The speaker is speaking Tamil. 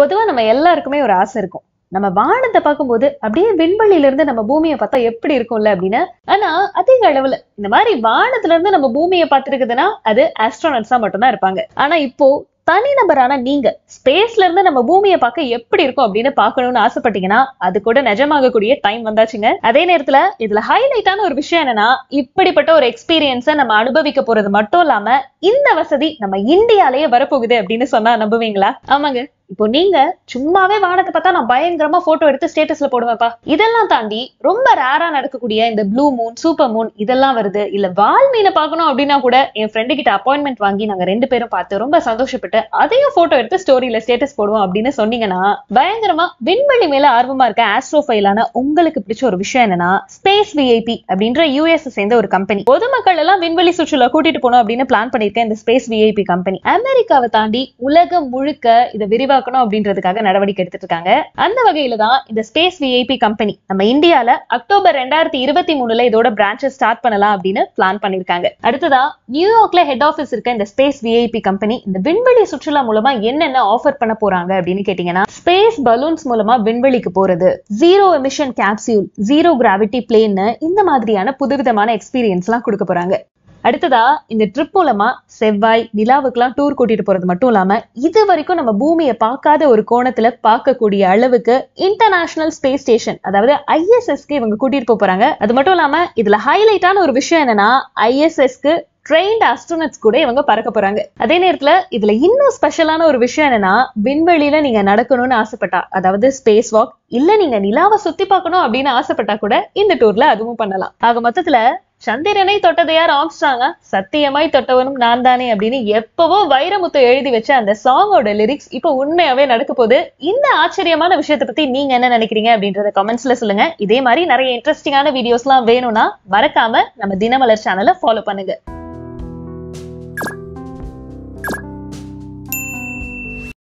பொதுவா நம்ம எல்லாருக்குமே ஒரு ஆசை இருக்கும் நம்ம வானத்தை பார்க்கும்போது அப்படியே விண்வெளியில இருந்து நம்ம பூமியை பார்த்தா எப்படி இருக்கும்ல அப்படின்னு ஆனா அதிக அளவுல இந்த மாதிரி வானத்துல இருந்து நம்ம பூமியை பார்த்துருக்குதுன்னா அது ஆஸ்ட்ரோனட்ஸா மட்டும்தான் இருப்பாங்க ஆனா இப்போ தனிநபரான நீங்க ஸ்பேஸ்ல இருந்து நம்ம பூமியை பார்க்க எப்படி இருக்கும் அப்படின்னு பாக்கணும்னு ஆசைப்பட்டீங்கன்னா அது கூட நிஜமாகக்கூடிய டைம் வந்தாச்சுங்க அதே நேரத்துல இதுல ஹைலைட்டான ஒரு விஷயம் என்னன்னா இப்படிப்பட்ட ஒரு எக்ஸ்பீரியன்ஸை நம்ம அனுபவிக்க போறது மட்டும் இல்லாம இந்த வசதி நம்ம இந்தியாலேயே வரப்போகுது அப்படின்னு சொன்னா நம்புவீங்களா ஆமாங்க இப்போ நீங்க சும்மாவே வானத்தை பார்த்தா நான் பயங்கரமா போட்டோ எடுத்து ஸ்டேட்டஸ்ல போடுவேன்ப்பா இதெல்லாம் தாண்டி ரொம்ப ரேரா நடக்கக்கூடிய இந்த ப்ளூ மூன் சூப்பர் மூன் இதெல்லாம் வருது இல்ல வால் மீனை பார்க்கணும் அப்படின்னா கூட என் ஃப்ரெண்டு கிட்ட அப்பாயின்மெண்ட் வாங்கி நாங்க ரெண்டு பேரும் பார்த்து ரொம்ப சந்தோஷப்பட்டு அதையும் போட்டோ எடுத்து ஸ்டோரியில ஸ்டேட்டஸ் போடுவோம் அப்படின்னு சொன்னீங்கன்னா பயங்கரமா விண்வெளி மேல ஆர்வமா இருக்க ஆஸ்ட்ரோஃபைலான உங்களுக்கு பிடிச்ச ஒரு விஷயம் என்னன்னா ஸ்பேஸ் விஐபி அப்படின்ற யூஎஸ் சேர்ந்த ஒரு கம்பெனி பொதுமக்கள் எல்லாம் விண்வெளி சுற்றுலா கூட்டிட்டு போனோம் அப்படின்னு பிளான் பண்ணிருக்கேன் இந்த ஸ்பேஸ் விஐபி கம்பெனி அமெரிக்காவை தாண்டி உலகம் முழுக்க இதை விரிவா உருவாக்கணும் அப்படின்றதுக்காக நடவடிக்கை எடுத்துட்டு இருக்காங்க அந்த வகையில தான் இந்த ஸ்பேஸ் விஐபி கம்பெனி நம்ம இந்தியால அக்டோபர் ரெண்டாயிரத்தி இருபத்தி மூணுல இதோட பிரான்ச்சஸ் ஸ்டார்ட் பண்ணலாம் அப்படின்னு பிளான் பண்ணிருக்காங்க அடுத்ததா நியூயார்க்ல ஹெட் ஆஃபீஸ் இருக்க இந்த ஸ்பேஸ் விஐபி கம்பெனி இந்த விண்வெளி சுற்றுலா மூலமா என்னென்ன ஆஃபர் பண்ண போறாங்க அப்படின்னு கேட்டீங்கன்னா ஸ்பேஸ் பலூன்ஸ் மூலமா விண்வெளிக்கு போறது zero emission capsule zero gravity பிளேன்னு இந்த மாதிரியான புதுவிதமான எக்ஸ்பீரியன்ஸ் எல்லாம் கொடுக்க போறாங்க அடுத்ததா இந்த ட்ரிப் மூலமா செவ்வாய் நிலாவுக்கெல்லாம் டூர் கூட்டிட்டு போறது மட்டும் இல்லாம இது வரைக்கும் நம்ம பூமியை பார்க்காத ஒரு கோணத்துல பார்க்கக்கூடிய அளவுக்கு இன்டர்நேஷனல் ஸ்பேஸ் ஸ்டேஷன் அதாவது ஐஎஸ்எஸ்க்கு இவங்க கூட்டிட்டு போறாங்க அது மட்டும் இல்லாம இதுல ஹைலைட்டான ஒரு விஷயம் என்னன்னா ஐஎஸ்எஸ்க்கு ட்ரெயின்ட் அஸ்ட்ரோனட்ஸ் கூட இவங்க பறக்க போறாங்க அதே நேரத்துல இதுல இன்னும் ஸ்பெஷலான ஒரு விஷயம் என்னன்னா விண்வெளியில நீங்க நடக்கணும்னு ஆசைப்பட்டா அதாவது ஸ்பேஸ் வாக் இல்ல நீங்க நிலாவை சுத்தி பார்க்கணும் அப்படின்னு ஆசைப்பட்டா கூட இந்த டூர்ல அதுவும் பண்ணலாம் ஆக மொத்தத்துல சந்திரனை தொட்டது யார் ஆம்ஸ்டாங்கா சத்தியமாய் தொட்டவனும் நான் தானே அப்படின்னு எப்பவோ வைரமுத்து எழுதி வச்ச அந்த சாங்கோட லிரிக்ஸ் இப்போ உண்மையாவே நடக்க போது இந்த ஆச்சரியமான விஷயத்தை பத்தி நீங்க என்ன நினைக்கிறீங்க அப்படின்றத கமெண்ட்ஸ்ல சொல்லுங்க இதே மாதிரி நிறைய இன்ட்ரெஸ்டிங்கான வீடியோஸ்லாம் வேணும்னா மறக்காம நம்ம தினமலர் சேனலை ஃபாலோ பண்ணுங்க